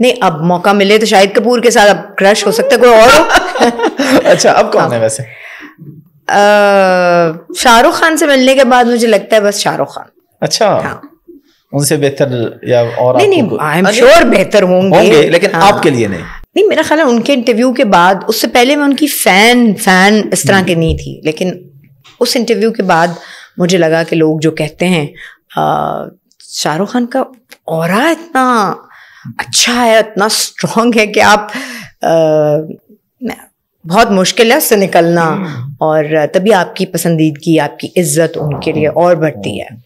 नहीं अब मौका मिले तो शाहिद कपूर के साथ अब क्रश हो सकता है कोई और अच्छा अब कौन है हाँ। वैसे शाहरुख खान से मिलने के बाद मुझे लगता है बस शाहरुख खान अच्छा हाँ उनसे बेहतर या और नहीं नहीं आई एम श्योर बेहतर होंगे, होंगे लेकिन हाँ। आपके लिए नहीं नहीं मेरा ख्याल है उनके इंटरव्यू के बाद उससे पहले मैं उनकी फैन फैन इस तरह हम्म। की नहीं थी लेकिन उस इंटरव्यू के बाद मुझे लगा कि लोग जो कहते हैं शाहरुख खान का और इतना अच्छा है इतना स्ट्रांग है कि आप आ, बहुत मुश्किल है उससे निकलना हम्म। और तभी आपकी पसंदीदगी आपकी इज्जत उनके लिए और बढ़ती हम्म। है